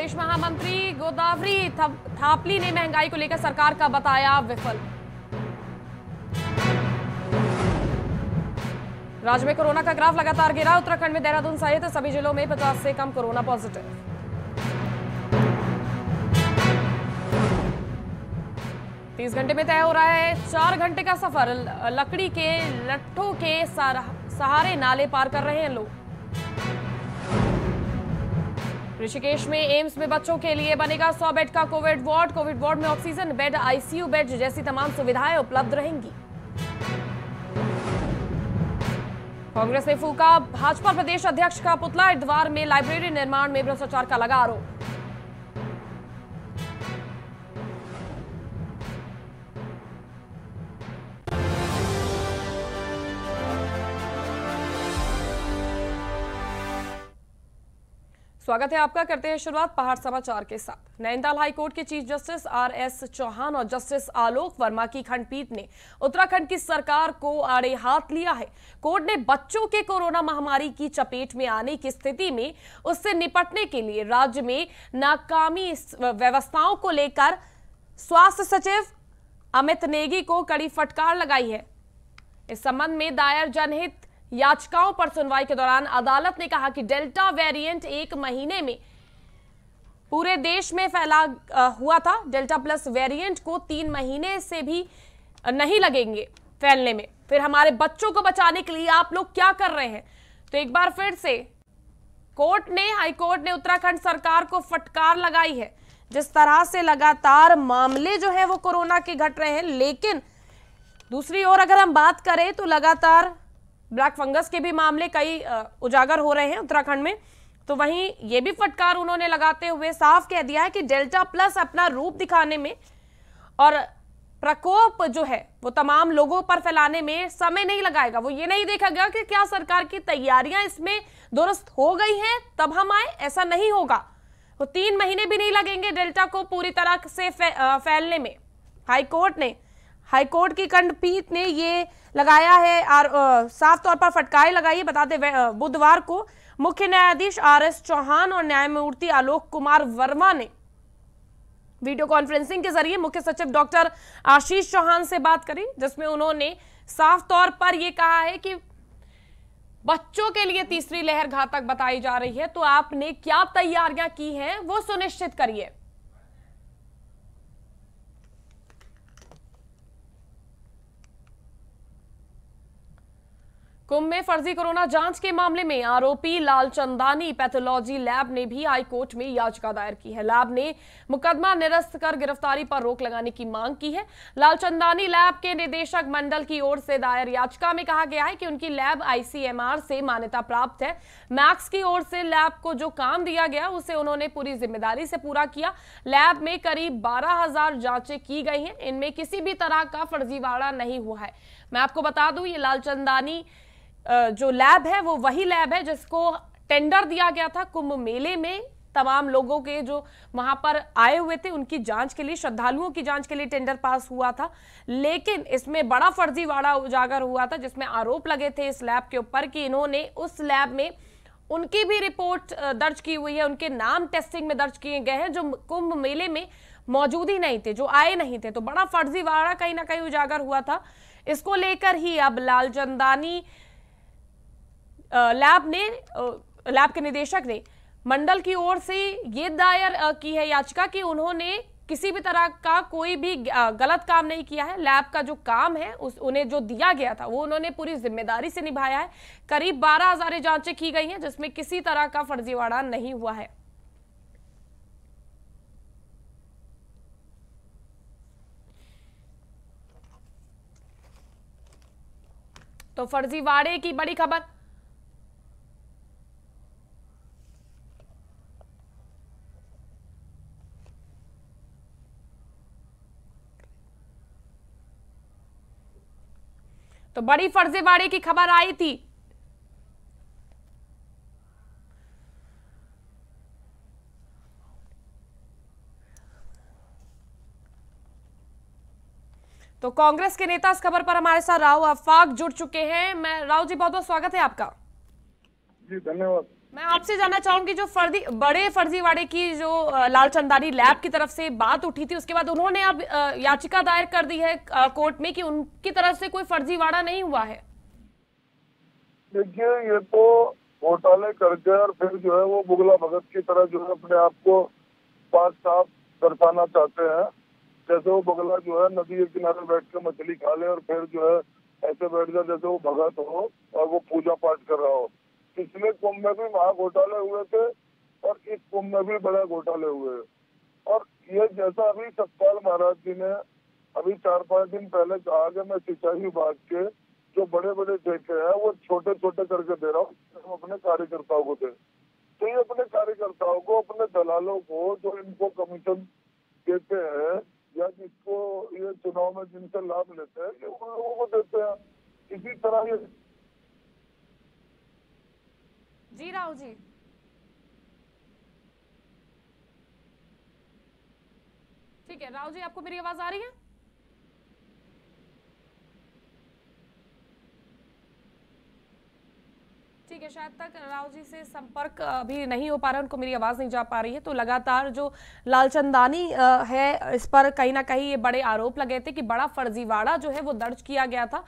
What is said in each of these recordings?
प्रदेश महामंत्री गोदावरी थापली ने महंगाई को लेकर सरकार का बताया विफल राज्य में कोरोना का ग्राफ लगातार गिरा उत्तराखंड में देहरादून सहित सभी जिलों में 50 से कम कोरोना पॉजिटिव तीस घंटे में तय हो रहा है चार घंटे का सफर लकड़ी के लट्ठों के सहारे नाले पार कर रहे हैं लोग ऋषिकेश में एम्स में बच्चों के लिए बनेगा सौ बेड का कोविड वार्ड कोविड वार्ड में ऑक्सीजन बेड आईसीयू बेड जैसी तमाम सुविधाएं उपलब्ध रहेंगी कांग्रेस ने फूका भाजपा प्रदेश अध्यक्ष का पुतला इतवार में लाइब्रेरी निर्माण में भ्रष्टाचार का लगा आरोप स्वागत है आपका करते हैं शुरुआत पहाड़ समाचार के साथ नैनीताल हाईकोर्ट के chief justice R S Chauhan और जस्टिस आलोक वर्मा की खंडपीठ ने उत्तराखंड की सरकार को आड़े हाथ लिया है कोर्ट ने बच्चों के कोरोना महामारी की चपेट में आने की स्थिति में उससे निपटने के लिए राज्य में नाकामी व्यवस्थाओं को लेकर स्वास्थ्य सचिव अमित नेगी को कड़ी फटकार लगाई है इस संबंध में दायर जनहित याचिकाओं पर सुनवाई के दौरान अदालत ने कहा कि डेल्टा वेरिएंट एक महीने में पूरे देश में फैला हुआ था डेल्टा प्लस वेरिएंट को तीन महीने से भी नहीं लगेंगे फैलने में फिर हमारे बच्चों को बचाने के लिए आप लोग क्या कर रहे हैं तो एक बार फिर से कोर्ट ने हाईकोर्ट ने उत्तराखंड सरकार को फटकार लगाई है जिस तरह से लगातार मामले जो है वो कोरोना के घट रहे हैं लेकिन दूसरी ओर अगर हम बात करें तो लगातार ब्लैक फंगस के भी मामले कई उजागर हो रहे हैं उत्तराखंड में तो वहीं ये भी फटकार उन्होंने लगाते हुए साफ कह दिया है कि डेल्टा प्लस अपना रूप दिखाने में और प्रकोप जो है वो तमाम लोगों पर फैलाने में समय नहीं लगाएगा वो ये नहीं देखा गया कि क्या सरकार की तैयारियां इसमें दुरुस्त हो गई हैं तब हम आए ऐसा नहीं होगा वो तीन महीने भी नहीं लगेंगे डेल्टा को पूरी तरह से फै, आ, फैलने में हाईकोर्ट ने हाईकोर्ट की खंडपीठ ने ये लगाया है और साफ तौर पर फटकार लगाई बताते बुधवार को मुख्य न्यायाधीश आर एस चौहान और न्यायमूर्ति आलोक कुमार वर्मा ने वीडियो कॉन्फ्रेंसिंग के जरिए मुख्य सचिव डॉक्टर आशीष चौहान से बात करी जिसमें उन्होंने साफ तौर पर यह कहा है कि बच्चों के लिए तीसरी लहर घातक बताई जा रही है तो आपने क्या तैयारियां की हैं वो सुनिश्चित करिए कुंभ में फर्जी कोरोना जांच के मामले में आरोपी लाल चंदानी पैथोलॉजी लैब ने भी हाईकोर्ट में याचिका दायर की है लैब ने मुकदमा निरस्त कर गिरफ्तारी पर रोक लगाने की मांग की है लाल चंदानी लैब के निदेशक मंडल की ओर से दायर याचिका में कहा गया है कि उनकी लैब आईसीएमआर से मान्यता प्राप्त है मैक्स की ओर से लैब को जो काम दिया गया उसे उन्होंने पूरी जिम्मेदारी से पूरा किया लैब में करीब बारह हजार जांचें की गई है इनमें किसी भी तरह का फर्जीवाड़ा नहीं हुआ है मैं आपको बता दू ये लाल चंदानी जो लैब है वो वही लैब है जिसको टेंडर दिया गया था कुंभ मेले में तमाम लोगों के जो वहां पर आए हुए थे उनकी जांच के लिए श्रद्धालुओं की जांच के लिए टेंडर पास हुआ था लेकिन इसमें बड़ा फर्जीवाड़ा उजागर हुआ था जिसमें आरोप लगे थे इस लैब के ऊपर कि इन्होंने उस लैब में उनकी भी रिपोर्ट दर्ज की हुई है उनके नाम टेस्टिंग में दर्ज किए गए हैं जो कुंभ मेले में मौजूद ही नहीं थे जो आए नहीं थे तो बड़ा फर्जीवाड़ा कहीं ना कहीं उजागर हुआ था इसको लेकर ही अब लाल चंदानी लैब ने लैब के निदेशक ने मंडल की ओर से ये दायर की है याचिका कि उन्होंने किसी भी तरह का कोई भी गलत काम नहीं किया है लैब का जो काम है उस उन्हें जो दिया गया था वो उन्होंने पूरी जिम्मेदारी से निभाया है करीब बारह हजार जांचें की गई हैं जिसमें किसी तरह का फर्जीवाड़ा नहीं हुआ है तो फर्जीवाड़े की बड़ी खबर तो बड़ी फर्जीवाड़े की खबर आई थी तो कांग्रेस के नेता इस खबर पर हमारे साथ राहुल आफाक जुड़ चुके हैं मैं राहुल जी बहुत बहुत स्वागत है आपका जी धन्यवाद मैं आपसे जानना चाहूंगी जो फर्जी बड़े फर्जीवाड़े की जो लाल चंदारी लैब की तरफ से बात उठी थी उसके बाद उन्होंने अब याचिका दायर कर दी है कोर्ट में कि उनकी तरफ से कोई फर्जीवाड़ा नहीं हुआ है देखिए ये तो घोटाले कर गए और फिर जो है वो बुगला भगत की तरह जो है अपने आप को पास साफ दर्शाना चाहते हैं जैसे वो बगला जो है नदी के किनारे बैठ कर मछली खा ले और फिर जो है ऐसे बैठ जाए जैसे वो भगत हो और वो पूजा पाठ कर रहा हो पिछले कुंभ में भी महा घोटाले हुए थे और इस कुंभ में भी बड़े घोटाले हुए और ये जैसा अभी सतपाल महाराज जी ने अभी चार पांच दिन पहले कहा कि मैं सिंचाई विभाग के जो बड़े बड़े ठेके हैं वो छोटे छोटे करके दे रहा हूँ तो अपने कार्यकर्ताओं को दे तो ये अपने कार्यकर्ताओं को अपने दलालों को जो इनको कमीशन देते हैं या जिसको ये चुनाव में जिनसे लाभ लेते हैं ये उन लोगों को देते हैं इसी तरह ये जी राहुल जी ठीक है राहुल जी आपको मेरी आवाज आ रही है ठीक है शायद तक राव जी से संपर्क अभी नहीं हो पा रहा है उनको मेरी आवाज़ नहीं जा पा रही है तो लगातार जो लालचंदानी है इस पर कहीं ना कहीं ये बड़े आरोप लगे थे कि बड़ा फर्जीवाड़ा जो है वो दर्ज किया गया था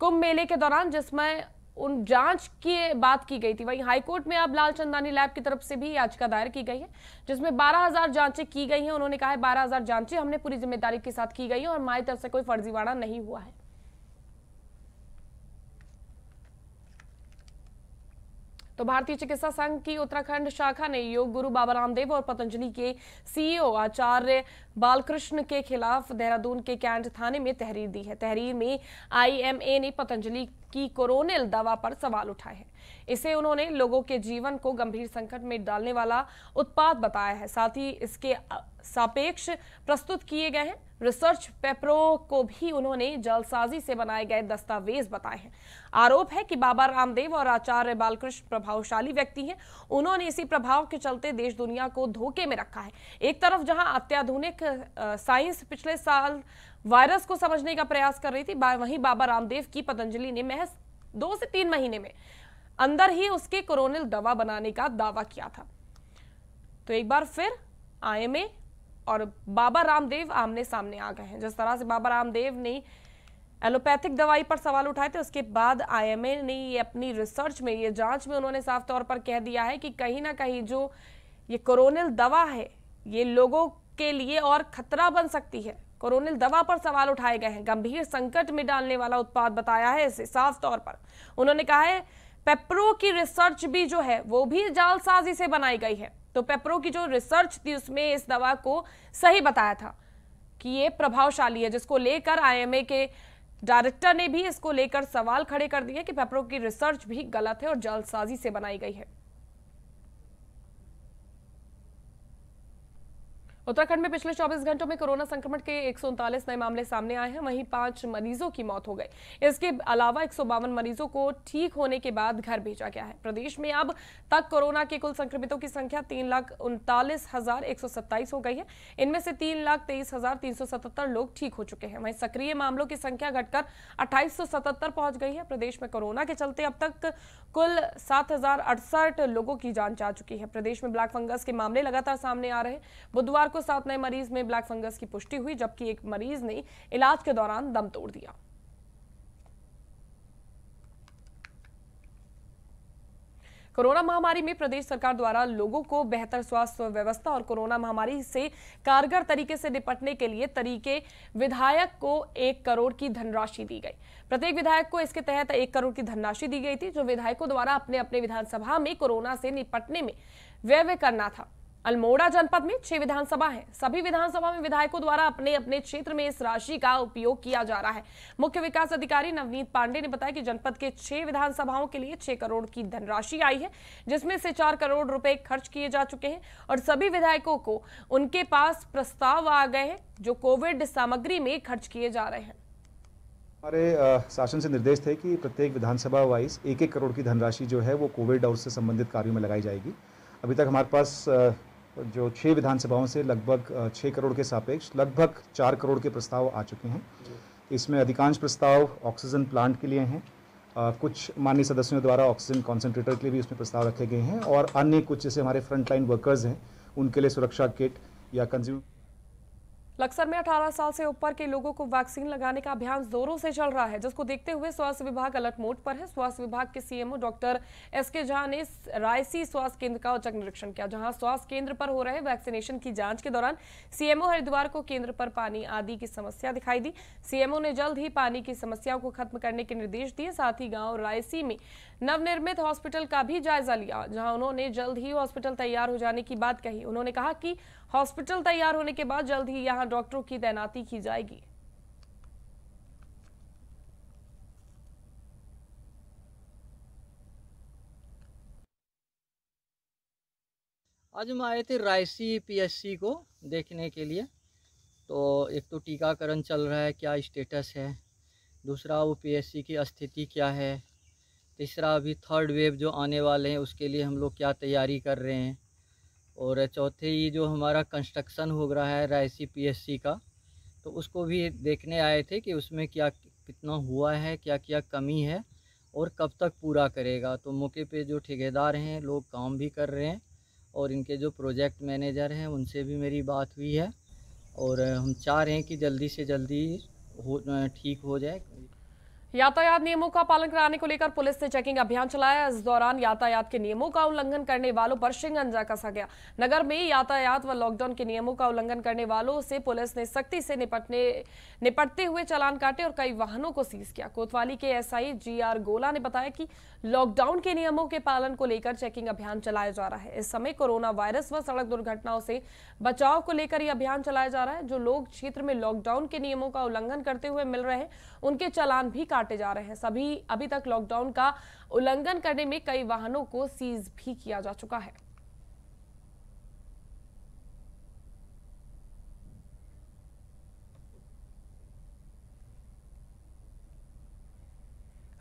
कुंभ मेले के दौरान जिसमें उन जांच की बात की गई थी वहीं हाईकोर्ट में अब लाल चंदानी लैब की तरफ से भी याचिका दायर की गई है जिसमें 12000 जांचें की गई हैं उन्होंने कहा है 12000 जांचें हमने पूरी जिम्मेदारी के साथ की गई है और हमारी तरफ से कोई फर्जीवाड़ा नहीं हुआ है तो भारतीय चिकित्सा संघ की उत्तराखंड शाखा ने योग गुरु बाबा रामदेव और पतंजलि के सीईओ e आचार्य बालकृष्ण के खिलाफ देहरादून के कैंट थाने में तहरीर दी है तहरीर में आईएमए ने पतंजलि की कोरोनिल दवा पर सवाल उठाए हैं इसे उन्होंने लोगों के जीवन को गंभीर संकट में डालने वाला उत्पाद बताया है साथ ही इसके सापेक्ष प्रस्तुत किए गए हैं रिसर्च पेपरों को भी उन्होंने जलसाजी से बनाए गए दस्तावेज बताए हैं आरोप है कि बाबा रामदेव और आचार्य बालकृष्ण प्रभावशाली व्यक्ति हैं उन्होंने इसी प्रभाव के चलते देश दुनिया को धोखे में रखा है एक तरफ जहां अत्याधुनिक साइंस पिछले साल वायरस को समझने का प्रयास कर रही थी वहीं बाबा रामदेव की पतंजलि ने महज दो से तीन महीने में अंदर ही उसके कोरोनिल दवा बनाने का दावा किया था तो एक बार फिर आईएमए और बाबा रामदेव आमने सामने आ गए हैं जिस तरह से बाबा रामदेव ने एलोपैथिक दवाई पर सवाल उठाए थे उसके बाद आईएमए ने ये अपनी रिसर्च में ये जांच में उन्होंने साफ तौर पर कह दिया है कि कहीं ना कहीं जो ये कोरोनिल दवा है ये लोगों के लिए और खतरा बन सकती है कोरोनिल दवा पर सवाल उठाए गए हैं गंभीर संकट में डालने वाला उत्पाद बताया है इसे साफ तौर पर उन्होंने कहा है पेप्रो की रिसर्च भी जो है वो भी जालसाजी से बनाई गई है तो पेप्रो की जो रिसर्च थी उसमें इस दवा को सही बताया था कि ये प्रभावशाली है जिसको लेकर आईएमए के डायरेक्टर ने भी इसको लेकर सवाल खड़े कर दिए कि पेप्रो की रिसर्च भी गलत है और जालसाजी से बनाई गई है उत्तराखंड में पिछले 24 घंटों में कोरोना संक्रमण के एक नए मामले सामने आए हैं वहीं पांच मरीजों की मौत हो गई इसके अलावा एक मरीजों को ठीक होने के बाद घर भेजा गया है प्रदेश में अब तक कोरोना के कुल संक्रमितों की संख्या तीन लाख उनतालीस हजार एक सत्ताईस हो गई है इनमें से तीन लाख तेईस हजार तीन सौ सतहत्तर लोग ठीक हो चुके हैं वहीं सक्रिय मामलों की संख्या घटकर अट्ठाईस सौ सतहत्तर पहुंच गई है प्रदेश में कोरोना के चलते अब तक कुल सात हजार अड़सठ लोगों की जान जा चुकी है प्रदेश में ब्लैक फंगस के मामले लगातार सामने आ रहे हैं बुधवार को सात नए मरीज में ब्लैक फंगस की पुष्टि हुई जबकि एक मरीज ने इलाज के दौरान दम तोड़ दिया कोरोना महामारी में प्रदेश सरकार द्वारा लोगों को बेहतर स्वास्थ्य व्यवस्था और कोरोना महामारी से कारगर तरीके से निपटने के लिए तरीके विधायक को एक करोड़ की धनराशि दी गई प्रत्येक विधायक को इसके तहत एक करोड़ की धनराशि दी गई थी जो विधायकों द्वारा अपने अपने विधानसभा में कोरोना से निपटने में व्यय करना था अल्मोड़ा जनपद में छह विधानसभा हैं सभी विधानसभा में विधायकों द्वारा अपने अपने क्षेत्र में इस राशि का उपयोग किया जा रहा है मुख्य विकास अधिकारी नवनीत पांडे ने बताया कि जनपद के छह विधानसभाओं के लिए छह करोड़ की धनराशि आई है जिसमें से चार करोड़ रुपए खर्च किए जा चुके हैं और सभी विधायकों को उनके पास प्रस्ताव आ गए हैं जो कोविड सामग्री में खर्च किए जा रहे हैं हमारे शासन से निर्देश थे कि प्रत्येक विधानसभा वाइज एक एक करोड़ की धनराशि जो है वो कोविड और उससे संबंधित कार्यों में लगाई जाएगी अभी तक हमारे पास जो छः विधानसभाओं से लगभग छः करोड़ के सापेक्ष लगभग चार करोड़ के प्रस्ताव आ चुके हैं इसमें अधिकांश प्रस्ताव ऑक्सीजन प्लांट के लिए हैं कुछ माननीय सदस्यों द्वारा ऑक्सीजन कॉन्सेंट्रेटर के लिए भी इसमें प्रस्ताव रखे गए हैं और अन्य कुछ जैसे हमारे फ्रंटलाइन वर्कर्स हैं उनके लिए सुरक्षा किट या कंज्यूम लक्सर में 18 साल से ऊपर के लोगों को वैक्सीन लगाने का अभियान जोरों से चल रहा है जिसको देखते हुए स्वास्थ्य विभाग अलर्ट मोड पर है स्वास्थ्य विभाग के सीएमओ डॉक्टर एस के झा ने रायसी स्वास्थ्य केंद्र का औचक निरीक्षण किया जहां स्वास्थ्य केंद्र पर हो रहे वैक्सीनेशन की जांच के दौरान सीएमओ हरिद्वार को केंद्र पर पानी आदि की समस्या दिखाई दी सीएमओ ने जल्द ही पानी की समस्याओं को खत्म करने के निर्देश दिए साथ ही गाँव रायसी में नवनिर्मित हॉस्पिटल का भी जायजा लिया जहाँ उन्होंने जल्द ही हॉस्पिटल तैयार हो जाने की बात कही उन्होंने कहा की हॉस्पिटल तैयार होने के बाद जल्द ही यहां डॉक्टरों की तैनाती की जाएगी आज हम आए थे रायसी पीएससी को देखने के लिए तो एक तो टीकाकरण चल रहा है क्या स्टेटस है दूसरा वो पीएससी की स्थिति क्या है तीसरा अभी थर्ड वेव जो आने वाले हैं उसके लिए हम लोग क्या तैयारी कर रहे हैं और चौथे ये जो हमारा कंस्ट्रक्शन हो रहा है रायसी पीएससी का तो उसको भी देखने आए थे कि उसमें क्या कितना हुआ है क्या क्या कमी है और कब तक पूरा करेगा तो मौके पे जो ठेकेदार हैं लोग काम भी कर रहे हैं और इनके जो प्रोजेक्ट मैनेजर हैं उनसे भी मेरी बात हुई है और हम चाह रहे हैं कि जल्दी से जल्दी हो ठीक हो जाए यातायात नियमों का पालन कराने को लेकर पुलिस ने चेकिंग अभियान चलाया इस दौरान यातायात के नियमों का उल्लंघन करने वालों पर शिंगंजा कसा गया नगर में यातायात व लॉकडाउन के नियमों का उल्लंघन करने वालों से पुलिस ने सख्ती से निपटने निपटते हुए चालान काटे और कई वाहनों को सीज किया कोतवाली के एसआई आर गोला ने बताया कि लॉकडाउन के नियमों के पालन को लेकर चेकिंग अभियान चलाया जा रहा है इस समय कोरोना वायरस व सड़क दुर्घटनाओं से बचाव को लेकर यह अभियान चलाया जा रहा है जो लोग क्षेत्र में लॉकडाउन के नियमों का उल्लंघन करते हुए मिल रहे हैं उनके चालान भी काटे जा रहे हैं सभी अभी तक लॉकडाउन का उल्लंघन करने में कई वाहनों को सीज भी किया जा चुका है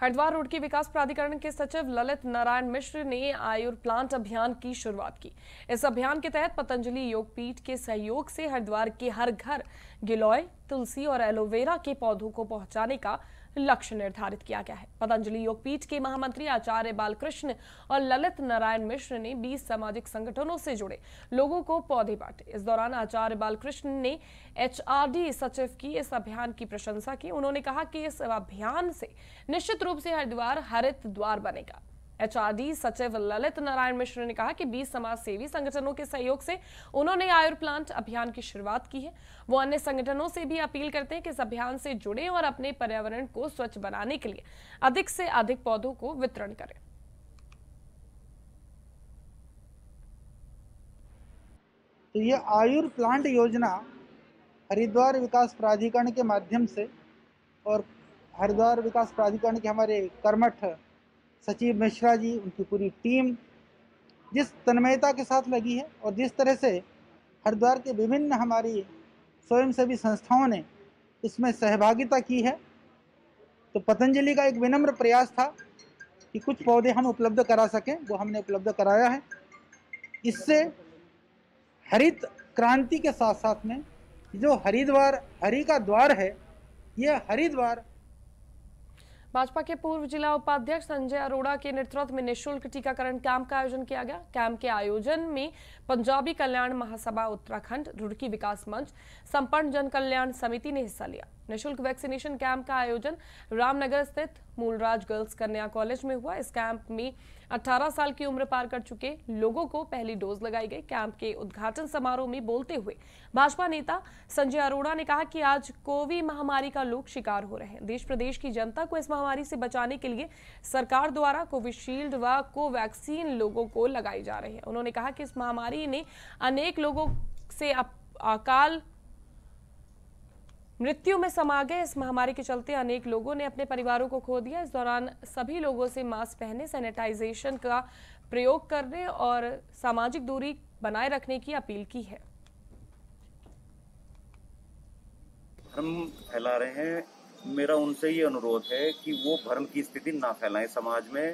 हरिद्वार रोड के विकास प्राधिकरण के सचिव ललित नारायण मिश्र ने आयुर प्लांट अभियान की शुरुआत की इस अभियान के तहत पतंजलि योग पीठ के सहयोग से हरिद्वार के हर घर गिलोय तुलसी और एलोवेरा के पौधों को पहुंचाने का लक्ष्य निर्धारित किया गया है पतंजलि योगपीठ के महामंत्री आचार्य बालकृष्ण और ललित नारायण मिश्र ने 20 सामाजिक संगठनों से जुड़े लोगों को पौधे बांटे इस दौरान आचार्य बालकृष्ण ने एच सचिव की इस अभियान की प्रशंसा की उन्होंने कहा कि इस अभियान से निश्चित रूप से हरिद्वार हरित द्वार बनेगा एचआरडी सचिव ललित नारायण मिश्र ने कहा कि 20 समाज सेवी संगठनों के सहयोग से उन्होंने आयुर् प्लांट अभियान की शुरुआत की है वो अन्य संगठनों से भी अपील करते हैं कि इस अभियान से जुड़े और अपने पर्यावरण को स्वच्छ बनाने के लिए अधिक से अधिक पौधों को वितरण करें तो ये आयुर् प्लांट योजना हरिद्वार विकास प्राधिकरण के माध्यम से और हरिद्वार विकास प्राधिकरण के हमारे कर्मठ सचिव मिश्रा जी उनकी पूरी टीम जिस तन्मयता के साथ लगी है और जिस तरह से हरिद्वार के विभिन्न हमारी स्वयंसेवी संस्थाओं ने इसमें सहभागिता की है तो पतंजलि का एक विनम्र प्रयास था कि कुछ पौधे हम उपलब्ध करा सकें वो हमने उपलब्ध कराया है इससे हरित क्रांति के साथ साथ में जो हरिद्वार हरि का द्वार है यह हरिद्वार भाजपा के पूर्व जिला उपाध्यक्ष संजय अरोड़ा के नेतृत्व में निःशुल्क टीकाकरण कैंप का आयोजन किया गया कैंप के आयोजन में पंजाबी कल्याण महासभा उत्तराखंड रुड़की विकास मंच संपन्न जन कल्याण समिति ने हिस्सा लिया निःशुल्क वैक्सीनेशन कैंप का आयोजन रामनगर स्थित मूलराज गर्ल्स कन्या कॉलेज में हुआ इस कैंप में 18 साल की उम्र पार कर चुके लोगों को पहली डोज लगाई गई कैंप के उद्घाटन समारोह में बोलते हुए भाजपा नेता संजय अरोड़ा ने कहा कि आज कोविड महामारी का लोग शिकार हो रहे हैं देश प्रदेश की जनता को इस महामारी से बचाने के लिए सरकार द्वारा कोविशील्ड व कोवैक्सीन लोगों को लगाई जा रही है उन्होंने कहा कि इस महामारी ने अनेक लोगों से अकाल मृत्यु में समा गए इस महामारी के चलते अनेक लोगों ने अपने परिवारों को खो दिया इस दौरान सभी लोगों से मास्क पहने सैनिटाइजेशन का प्रयोग करने और सामाजिक दूरी बनाए रखने की अपील की है भ्रम फैला रहे हैं मेरा उनसे ये अनुरोध है कि वो भ्रम की स्थिति ना फैलाएं समाज में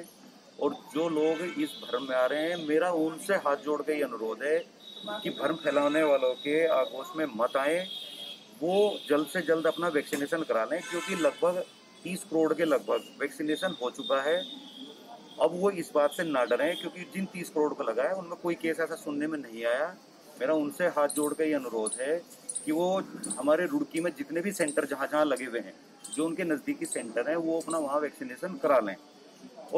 और जो लोग इस भ्रम में आ रहे हैं मेरा उनसे हाथ जोड़ के ये अनुरोध है कि भ्रम फैलाने वालों के आगोश में मत आएं वो जल्द से जल्द अपना वैक्सीनेशन करा लें क्योंकि लगभग 30 करोड़ के लगभग वैक्सीनेशन हो चुका है अब वो इस बात से ना डरें क्योंकि जिन 30 करोड़ को लगा है उनमें कोई केस ऐसा सुनने में नहीं आया मेरा उनसे हाथ जोड़ कर ये अनुरोध है कि वो हमारे रुड़की में जितने भी सेंटर जहाँ जहाँ लगे हुए हैं जो उनके नज़दीकी सेंटर हैं वो अपना वहाँ वैक्सीनेशन करा लें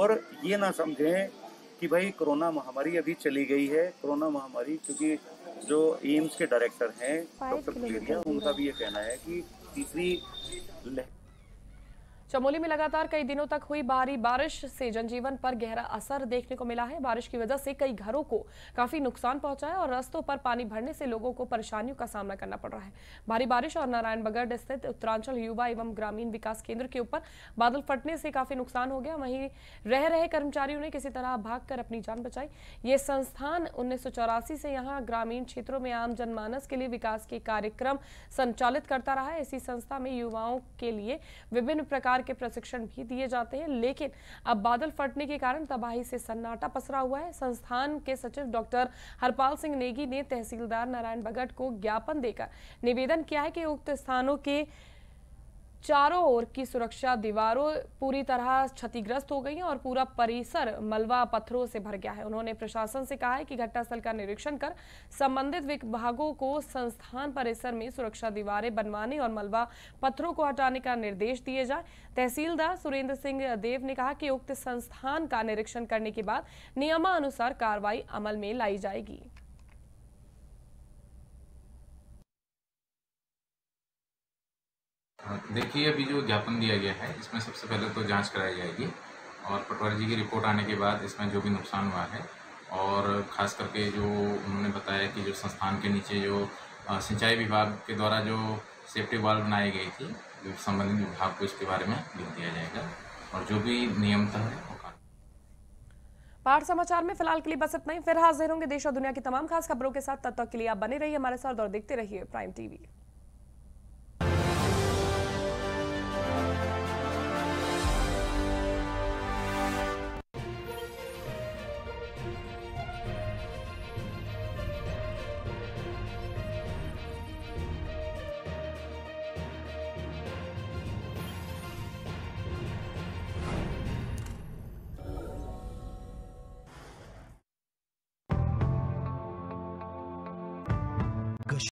और ये ना समझें कि भाई कोरोना महामारी अभी चली गई है कोरोना महामारी क्योंकि जो एम्स के डायरेक्टर हैं डॉक्टर उनका भी ये कहना है कि तीसरी लहर चमोली में लगातार कई दिनों तक हुई भारी बारिश से जनजीवन पर गहरा असर देखने को मिला है बारिश की वजह से कई घरों को काफी नुकसान पहुंचा है और रस्तों पर पानी भरने से लोगों को परेशानियों का सामना करना पड़ रहा है भारी बारिश और नारायण बगड़ स्थित उत्तरांचल युवा एवं ग्रामीण विकास केंद्र के ऊपर बादल फटने से काफी नुकसान हो गया वहीं रह रहे कर्मचारियों ने किसी तरह भाग अपनी जान बचाई ये संस्थान उन्नीस से यहाँ ग्रामीण क्षेत्रों में आम जनमानस के लिए विकास के कार्यक्रम संचालित करता रहा है इसी संस्था में युवाओं के लिए विभिन्न प्रकार प्रकार के प्रशिक्षण भी दिए जाते हैं लेकिन अब बादल फटने के कारण तबाही से सन्नाटा पसरा हुआ है संस्थान के सचिव डॉक्टर हरपाल सिंह नेगी ने तहसीलदार नारायण भगत को ज्ञापन देकर निवेदन किया है कि उक्त स्थानों के चारों ओर की सुरक्षा दीवारों पूरी तरह क्षतिग्रस्त हो गई है और पूरा परिसर मलवा पत्थरों से भर गया है उन्होंने प्रशासन से कहा है कि घटनास्थल का निरीक्षण कर संबंधित विभागों को संस्थान परिसर में सुरक्षा दीवारें बनवाने और मलवा पत्थरों को हटाने का निर्देश दिए जाए तहसीलदार सुरेंद्र सिंह देव ने कहा कि उक्त संस्थान का निरीक्षण करने के बाद नियमानुसार कार्रवाई अमल में लाई जाएगी हाँ, देखिए अभी जो ज्ञापन दिया गया है इसमें सबसे पहले तो जांच कराई जाएगी और पटवारी जी की रिपोर्ट आने के बाद इसमें जो भी नुकसान हुआ है और ख़ास करके जो उन्होंने बताया कि जो संस्थान के नीचे जो सिंचाई विभाग के द्वारा जो सेफ्टी वाल बनाई गई थी जो संबंधित विभाग को इसके बारे में लिख दिया जाएगा और जो भी नियमता है पाठ समाचार में फिलहाल के लिए बस इतना ही फिर हाजिर होंगे देश और दुनिया की तमाम खास खबरों के साथ तब तक के लिए आप बने रहिए हमारे साथ और देखते रहिए प्राइम टीवी